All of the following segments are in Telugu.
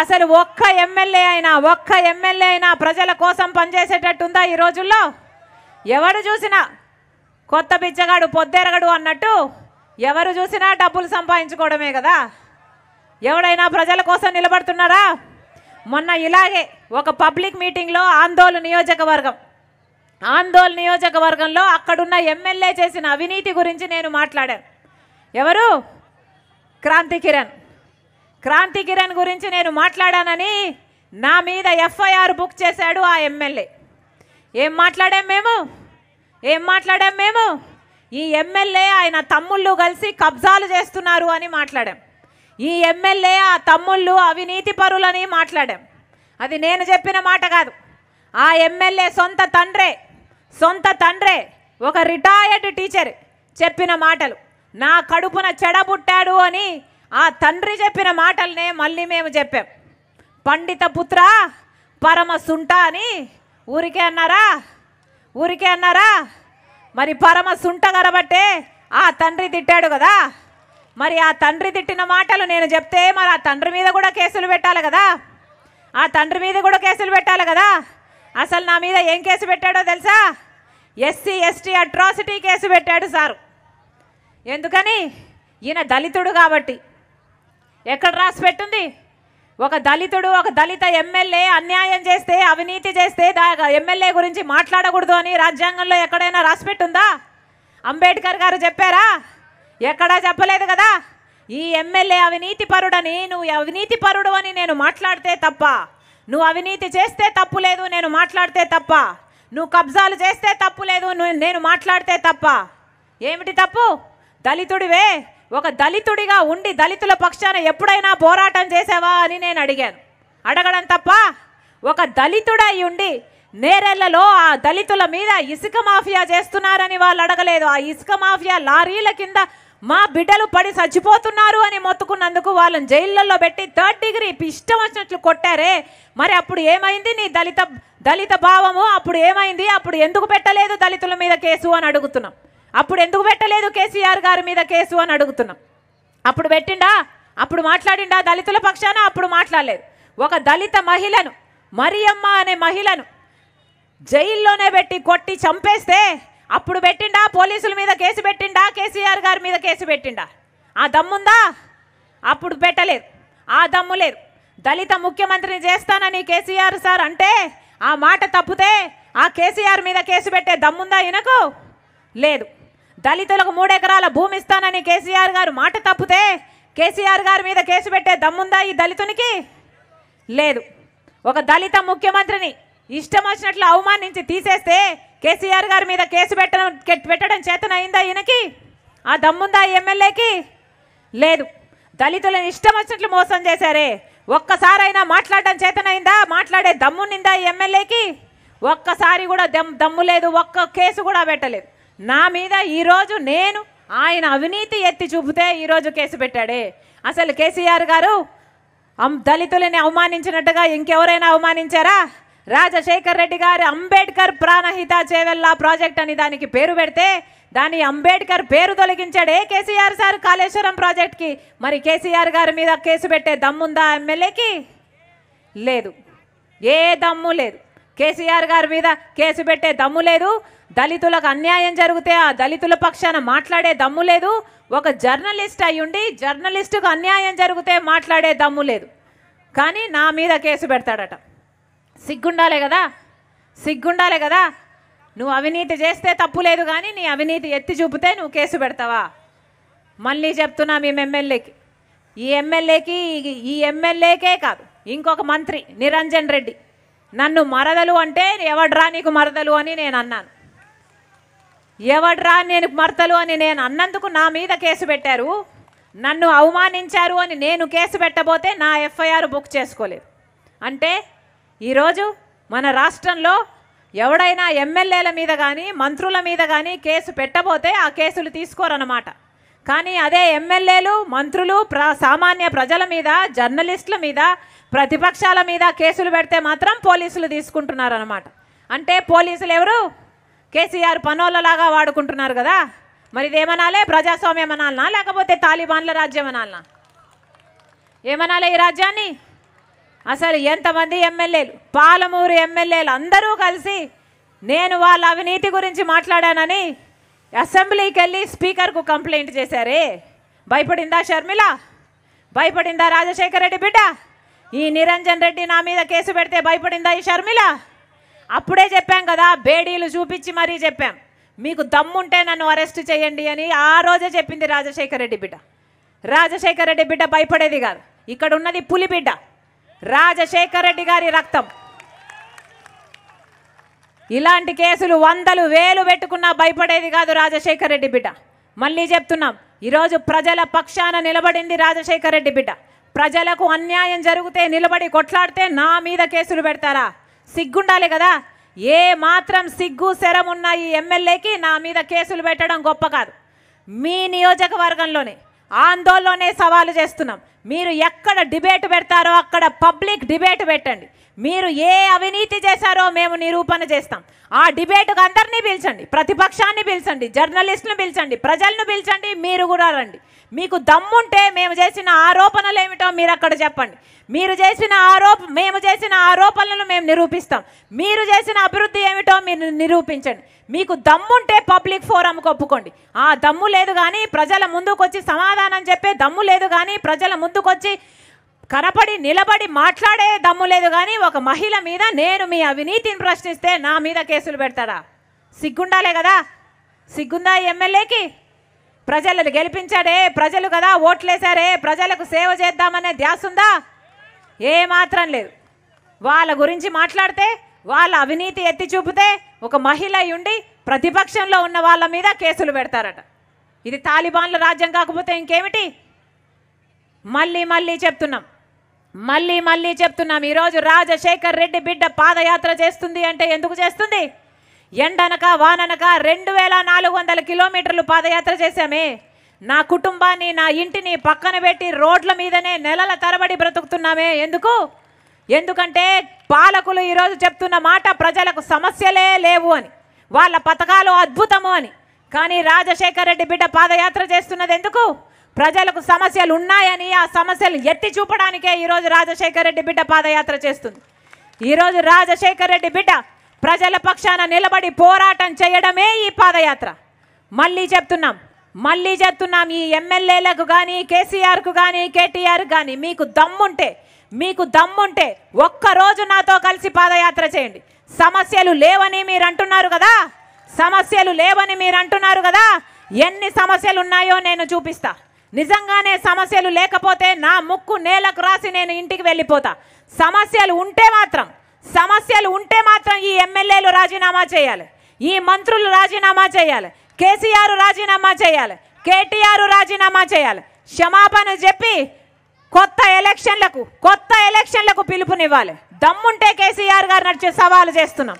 అసలు ఒక్క ఎమ్మెల్యే అయినా ఒక్క ఎమ్మెల్యే అయినా ప్రజల కోసం పనిచేసేటట్టుందా ఈ రోజుల్లో ఎవరు చూసినా కొత్త బిచ్చగాడు పొద్దెరగడు అన్నట్టు ఎవరు చూసినా డబ్బులు సంపాదించుకోవడమే కదా ఎవడైనా ప్రజల కోసం నిలబడుతున్నారా మొన్న ఇలాగే ఒక పబ్లిక్ మీటింగ్లో ఆందోళన నియోజకవర్గం ఆందోళన నియోజకవర్గంలో అక్కడున్న ఎమ్మెల్యే చేసిన అవినీతి గురించి నేను మాట్లాడాను ఎవరు క్రాంతి కిరణ్ క్రాంతి కిరణ్ గురించి నేను మాట్లాడానని నా మీద ఎఫ్ఐఆర్ బుక్ చేశాడు ఆ ఎమ్మెల్యే ఏం మాట్లాడాం మేము ఏం మాట్లాడాం మేము ఈ ఎమ్మెల్యే ఆయన తమ్ముళ్ళు కలిసి కబ్జాలు చేస్తున్నారు అని మాట్లాడాం ఈ ఎమ్మెల్యే ఆ తమ్ముళ్ళు అవినీతి పరులని మాట్లాడాం అది నేను చెప్పిన మాట కాదు ఆ ఎమ్మెల్యే సొంత తండ్రే సొంత తండ్రే ఒక రిటైర్డ్ టీచర్ చెప్పిన మాటలు నా కడుపున చెడబుట్టాడు అని ఆ తండ్రి చెప్పిన మాటలనే మళ్ళీ మేము చెప్పాం పండిత పుత్ర పరమ సుంట అని ఊరికే అన్నారా ఊరికే అన్నారా మరి పరమ సుంట కరబట్టే ఆ తండ్రి తిట్టాడు కదా మరి ఆ తండ్రి తిట్టిన మాటలు నేను చెప్తే మరి ఆ తండ్రి మీద కూడా కేసులు పెట్టాలి కదా ఆ తండ్రి మీద కూడా కేసులు పెట్టాలి కదా అసలు నా మీద ఏం కేసు పెట్టాడో తెలుసా ఎస్సీ ఎస్టీ అట్రాసిటీ కేసు పెట్టాడు సారు ఎందుకని ఈయన దళితుడు కాబట్టి ఎక్కడ రాసి పెట్టింది ఒక దళితుడు ఒక దళిత ఎమ్మెల్యే అన్యాయం చేస్తే అవినీతి చేస్తే ఎమ్మెల్యే గురించి మాట్లాడకూడదు అని రాజ్యాంగంలో ఎక్కడైనా రాసిపెట్టుందా అంబేద్కర్ గారు చెప్పారా ఎక్కడా చెప్పలేదు కదా ఈ ఎమ్మెల్యే అవినీతి పరుడని నువ్వు అవినీతి పరుడు అని నేను మాట్లాడితే తప్ప నువ్వు అవినీతి చేస్తే తప్పు లేదు నేను మాట్లాడితే తప్ప నువ్వు కబ్జాలు చేస్తే తప్పు లేదు నేను మాట్లాడితే తప్ప ఏమిటి తప్పు దళితుడివే ఒక దళితుడిగా ఉండి దళితుల పక్షాన ఎప్పుడైనా పోరాటం చేసావా అని నేను అడిగాను అడగడం తప్ప ఒక దళితుడై ఉండి నేరెళ్లలో ఆ దళితుల మీద ఇసుక మాఫియా చేస్తున్నారని వాళ్ళు అడగలేదు ఆ ఇసుక మాఫియా లారీల కింద మా బిడ్డలు పడి చచ్చిపోతున్నారు అని మొత్తుకున్నందుకు వాళ్ళని జైళ్ళల్లో పెట్టి థర్డ్ డిగ్రీ ఇష్టం వచ్చినట్లు కొట్టారే మరి అప్పుడు ఏమైంది నీ దళిత దళిత భావము అప్పుడు ఏమైంది అప్పుడు ఎందుకు పెట్టలేదు దళితుల మీద కేసు అని అడుగుతున్నాం అప్పుడు ఎందుకు పెట్టలేదు కేసీఆర్ గారి మీద కేసు అని అడుగుతున్నాం అప్పుడు పెట్టిండా అప్పుడు మాట్లాడిండా దళితుల పక్షాన అప్పుడు మాట్లాడలేదు ఒక దళిత మహిళను మరియమ్మ అనే మహిళను జైల్లోనే పెట్టి కొట్టి చంపేస్తే అప్పుడు పెట్టిండా పోలీసుల మీద కేసు పెట్టిండా కేసీఆర్ గారి మీద కేసు పెట్టిండా ఆ దమ్ముందా అప్పుడు పెట్టలేదు ఆ దమ్ము లేదు దళిత ముఖ్యమంత్రిని చేస్తానని కేసీఆర్ సార్ అంటే ఆ మాట తప్పితే ఆ కేసీఆర్ మీద కేసు పెట్టే దమ్ముందా ఈయనకు లేదు దళితులకు మూడెకరాల భూమి ఇస్తానని కేసీఆర్ గారు మాట తప్పితే కేసీఆర్ గారి మీద కేసు పెట్టే దమ్ముందా ఈ దళితునికి లేదు ఒక దళిత ముఖ్యమంత్రిని ఇష్టం వచ్చినట్లు అవమానించి తీసేస్తే కేసీఆర్ గారి మీద కేసు పెట్టడం పెట్టడం చేతనైందా ఈయనకి ఆ దమ్ముందా ఎమ్మెల్యేకి లేదు దళితులను ఇష్టం వచ్చినట్లు మోసం చేశారే ఒక్కసారైనా మాట్లాడడం చేతనైందా మాట్లాడే దమ్మునిందా ఎమ్మెల్యేకి ఒక్కసారి కూడా దమ్ దమ్ము లేదు ఒక్క కేసు కూడా పెట్టలేదు నా మీద ఈరోజు నేను ఆయన అవినీతి ఎత్తి చూపితే ఈరోజు కేసు పెట్టాడే అసలు కేసీఆర్ గారు దళితులని అవమానించినట్టుగా ఇంకెవరైనా అవమానించారా రాజశేఖర్ రెడ్డి గారు అంబేద్కర్ ప్రాణహిత చేవెల్లా ప్రాజెక్ట్ అని దానికి పేరు పెడితే దాని అంబేద్కర్ పేరు తొలగించాడే కేసీఆర్ సార్ కాళేశ్వరం ప్రాజెక్ట్కి మరి కేసీఆర్ గారి మీద కేసు పెట్టే దమ్ముందా ఎమ్మెల్యేకి లేదు ఏ దమ్ము లేదు కేసీఆర్ గారి మీద కేసు పెట్టే దమ్ము లేదు దళితులకు అన్యాయం జరిగితే ఆ దళితుల పక్షాన మాట్లాడే దమ్ము లేదు ఒక జర్నలిస్ట్ అయ్యుండి జర్నలిస్టుకు అన్యాయం జరిగితే మాట్లాడే దమ్ము లేదు కానీ నా మీద కేసు పెడతాడట సిగ్గుండాలే కదా సిగ్గుండాలే కదా నువ్వు అవినీతి చేస్తే తప్పు లేదు కానీ నీ అవినీతి ఎత్తి చూపితే నువ్వు కేసు పెడతావా మళ్ళీ చెప్తున్నా మేము ఎమ్మెల్యేకి ఈ ఎమ్మెల్యేకి ఈ ఎమ్మెల్యేకే కాదు ఇంకొక మంత్రి నిరంజన్ రెడ్డి నన్ను మరదలు అంటే ఎవడ్రా నీకు మరదలు అని నేను అన్నాను ఎవడ్రా నేను మరతలు అని నేను అన్నందుకు నా మీద కేసు పెట్టారు నన్ను అవమానించారు అని నేను కేసు పెట్టబోతే నా ఎఫ్ఐఆర్ బుక్ చేసుకోలేదు అంటే ఈరోజు మన రాష్ట్రంలో ఎవడైనా ఎమ్మెల్యేల మీద కానీ మంత్రుల మీద కానీ కేసు పెట్టబోతే ఆ కేసులు తీసుకోరన్నమాట కానీ అదే ఎమ్మెల్యేలు మంత్రులు ప్ర సామాన్య ప్రజల మీద జర్నలిస్టుల మీద ప్రతిపక్షాల మీద కేసులు పెడితే మాత్రం పోలీసులు తీసుకుంటున్నారనమాట అంటే పోలీసులు ఎవరు కేసీఆర్ పనోళ్ళలాగా వాడుకుంటున్నారు కదా మరి ఇదేమనాలే ప్రజాస్వామ్యం అనాలనా లేకపోతే తాలిబాన్ల రాజ్యం అనాలనా ఏమనాలే ఈ రాజ్యాన్ని అసలు ఎంతమంది ఎమ్మెల్యేలు పాలమూరు ఎమ్మెల్యేలు అందరూ కలిసి నేను వాళ్ళ అవినీతి గురించి మాట్లాడానని అసెంబ్లీకి వెళ్ళి స్పీకర్కు కంప్లైంట్ చేశారే భయపడిందా షర్మిల భయపడిందా రాజశేఖర రెడ్డి బిడ్డ ఈ నిరంజన్ రెడ్డి నా మీద కేసు పెడితే భయపడిందా ఈ షర్మిల అప్పుడే చెప్పాం కదా బేడీలు చూపించి మరీ చెప్పాం మీకు దమ్ముంటే నన్ను అరెస్ట్ చేయండి అని ఆ రోజే చెప్పింది రాజశేఖర రెడ్డి బిడ్డ రాజశేఖర రెడ్డి బిడ్డ భయపడేది కాదు ఇక్కడ ఉన్నది పులి బిడ్డ రాజశేఖర రెడ్డి గారి రక్తం ఇలాంటి కేసులు వందలు వేలు పెట్టుకున్నా భయపడేది కాదు రాజశేఖర రెడ్డి బిడ్డ మళ్ళీ చెప్తున్నాం ఈరోజు ప్రజల పక్షాన నిలబడింది రాజశేఖర రెడ్డి బిడ్డ ప్రజలకు అన్యాయం జరిగితే నిలబడి కొట్లాడితే నా మీద కేసులు పెడతారా సిగ్గుండాలి కదా ఏ మాత్రం సిగ్గు శరం ఉన్న ఈ ఎమ్మెల్యేకి నా మీద కేసులు పెట్టడం గొప్ప కాదు మీ నియోజకవర్గంలోనే ఆందోళనలోనే సవాలు చేస్తున్నాం మీరు ఎక్కడ డిబేట్ పెడతారో అక్కడ పబ్లిక్ డిబేట్ పెట్టండి మీరు ఏ అవినీతి చేశారో మేము నిరూపణ చేస్తాం ఆ డిబేట్కు అందరినీ పిలిచండి ప్రతిపక్షాన్ని పిలిచండి జర్నలిస్టులను పిలిచండి ప్రజలను పిలిచండి మీరు కూడా రండి మీకు దమ్ముంటే మేము చేసిన ఆరోపణలు ఏమిటో మీరు అక్కడ చెప్పండి మీరు చేసిన ఆరోప మేము చేసిన ఆరోపణలను మేము నిరూపిస్తాం మీరు చేసిన అభివృద్ధి ఏమిటో మీరు నిరూపించండి మీకు దమ్ముంటే పబ్లిక్ ఫోరం ఒప్పుకోండి ఆ దమ్ము లేదు కానీ ప్రజల ముందుకొచ్చి సమాధానం చెప్పే దమ్ము లేదు కానీ ప్రజల ముందుకొచ్చి కనపడి నిలబడి మాట్లాడే దమ్ము లేదు కానీ ఒక మహిళ మీద నేను మీ అవినీతిని ప్రశ్నిస్తే నా మీద కేసులు పెడతాడా సిగ్గుండాలే కదా సిగ్గుందా ఎమ్మెల్యేకి ప్రజలను గెలిపించాడే ప్రజలు కదా ఓట్లేశారే ప్రజలకు సేవ చేద్దామనే ధ్యాస ఉందా ఏమాత్రం లేదు వాళ్ళ గురించి మాట్లాడితే వాళ్ళ అవినీతి ఎత్తి చూపితే ఒక మహిళ ఉండి ప్రతిపక్షంలో ఉన్న వాళ్ళ మీద కేసులు పెడతారట ఇది తాలిబాన్ల రాజ్యం కాకపోతే ఇంకేమిటి మళ్ళీ మళ్ళీ చెప్తున్నాం మళ్ళీ మళ్ళీ చెప్తున్నాం ఈరోజు రాజశేఖర్ రెడ్డి బిడ్డ పాదయాత్ర చేస్తుంది అంటే ఎందుకు చేస్తుంది ఎండనక వాననక రెండు వేల నాలుగు వందల కిలోమీటర్లు పాదయాత్ర చేశామే నా కుటుంబాన్ని నా ఇంటిని పక్కన పెట్టి రోడ్ల మీదనే నెలల తరబడి బ్రతుకుతున్నామే ఎందుకు ఎందుకంటే పాలకులు ఈరోజు చెప్తున్న మాట ప్రజలకు సమస్యలే లేవు అని వాళ్ళ పథకాలు అద్భుతము అని కానీ రాజశేఖర్ రెడ్డి బిడ్డ పాదయాత్ర చేస్తున్నది ఎందుకు ప్రజలకు సమస్యలు ఉన్నాయని ఆ సమస్యలు ఎత్తి చూపడానికే ఈరోజు రాజశేఖర రెడ్డి బిడ్డ పాదయాత్ర చేస్తుంది ఈరోజు రాజశేఖర రెడ్డి బిడ్డ ప్రజల పక్షాన నిలబడి పోరాటం చేయడమే ఈ పాదయాత్ర మళ్ళీ చెప్తున్నాం మళ్ళీ చెప్తున్నాం ఈ ఎమ్మెల్యేలకు కానీ కేసీఆర్కు కానీ కేటీఆర్ కానీ మీకు దమ్ముంటే మీకు దమ్ముంటే ఒక్కరోజు నాతో కలిసి పాదయాత్ర చేయండి సమస్యలు లేవని మీరు అంటున్నారు కదా సమస్యలు లేవని మీరు అంటున్నారు కదా ఎన్ని సమస్యలు ఉన్నాయో నేను చూపిస్తాను నిజంగానే సమస్యలు లేకపోతే నా ముక్కు నేలకు రాసి నేను ఇంటికి వెళ్ళిపోతా సమస్యలు ఉంటే మాత్రం సమస్యలు ఉంటే మాత్రం ఈ ఎమ్మెల్యేలు రాజీనామా చేయాలి ఈ మంత్రులు రాజీనామా చేయాలి కేసీఆర్ రాజీనామా చేయాలి కేటీఆర్ రాజీనామా చేయాలి క్షమాపణ చెప్పి కొత్త ఎలక్షన్లకు కొత్త ఎలక్షన్లకు పిలుపునివ్వాలి దమ్ముంటే కేసీఆర్ గారు నడిచే సవాలు చేస్తున్నాం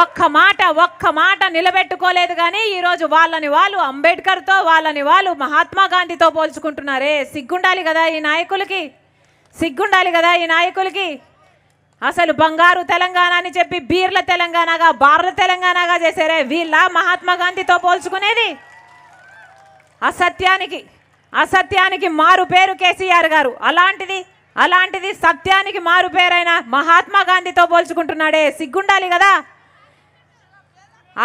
ఒక్క మాట ఒక్క మాట నిలబెట్టుకోలేదు కానీ ఈరోజు వాళ్ళని వాళ్ళు అంబేద్కర్తో వాళ్ళని వాళ్ళు మహాత్మా గాంధీతో పోల్చుకుంటున్నారే సిగ్గుండాలి కదా ఈ నాయకులకి సిగ్గుండాలి కదా ఈ నాయకులకి అసలు బంగారు తెలంగాణ అని చెప్పి బీర్ల తెలంగాణగా బార్ల తెలంగాణగా చేశారే వీళ్ళ మహాత్మా గాంధీతో పోల్చుకునేది అసత్యానికి అసత్యానికి మారు పేరు కేసీఆర్ గారు అలాంటిది అలాంటిది సత్యానికి మారు పేరైన మహాత్మా గాంధీతో పోల్చుకుంటున్నాడే సిగ్గుండాలి కదా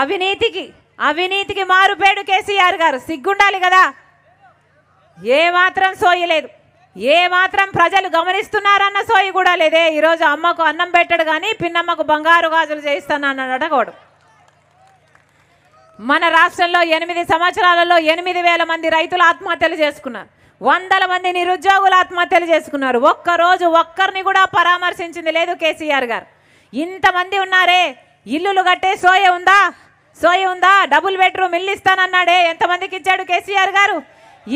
అవినీతికి అవినీతికి మారుపేడు కేసీఆర్ గారు సిగ్గుండాలి కదా ఏ మాత్రం సోయలేదు ఏ మాత్రం ప్రజలు గమనిస్తున్నారన్న సోయి కూడా లేదే ఈరోజు అమ్మకు అన్నం పెట్టడు కానీ పిన్నమ్మకు బంగారు గాజులు చేయిస్తానన్నాడట గోడు మన రాష్ట్రంలో ఎనిమిది సంవత్సరాలలో ఎనిమిది వేల మంది రైతులు ఆత్మహత్యలు చేసుకున్నారు వందల మంది నిరుద్యోగులు ఆత్మహత్యలు చేసుకున్నారు ఒక్కరోజు ఒక్కరిని కూడా పరామర్శించింది లేదు కేసీఆర్ గారు ఇంతమంది ఉన్నారే ఇల్లులు కట్టే సోయ ఉందా సోయ ఉందా డబుల్ బెడ్రూమ్ ఇల్లు ఇస్తానన్నాడే ఎంతమందికి ఇచ్చాడు కేసీఆర్ గారు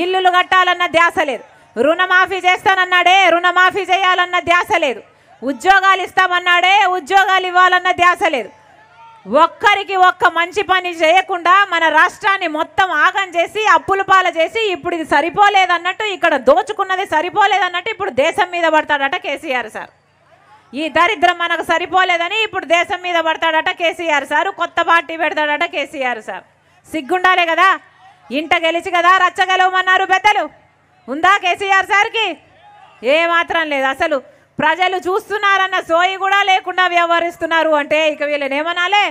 ఇల్లులు కట్టాలన్న ధ్యాస లేదు రుణమాఫీ చేస్తానన్నాడే రుణమాఫీ చేయాలన్న ధ్యాస లేదు ఉద్యోగాలు ఇస్తామన్నాడే ఉద్యోగాలు ఇవ్వాలన్న ధ్యాస లేదు ఒక్కరికి ఒక్క మంచి పని చేయకుండా మన రాష్ట్రాన్ని మొత్తం ఆగం చేసి అప్పుల పాల చేసి ఇప్పుడు ఇది సరిపోలేదన్నట్టు ఇక్కడ దోచుకున్నది సరిపోలేదన్నట్టు ఇప్పుడు దేశం మీద పడతాడట కేసీఆర్ సార్ ఈ దరిద్రం మనకు సరిపోలేదని ఇప్పుడు దేశం మీద పడతాడట కేసీఆర్ సారు కొత్త పార్టీ పెడతాడట కేసీఆర్ సార్ సిగ్గుండాలే కదా ఇంట గెలిచి కదా రచ్చగలవమన్నారు పెద్దలు ఉందా కేసీఆర్ సార్కి ఏమాత్రం లేదు అసలు ప్రజలు చూస్తున్నారన్న సోయి కూడా లేకుండా వ్యవహరిస్తున్నారు అంటే ఇక వీళ్ళనేమనాలే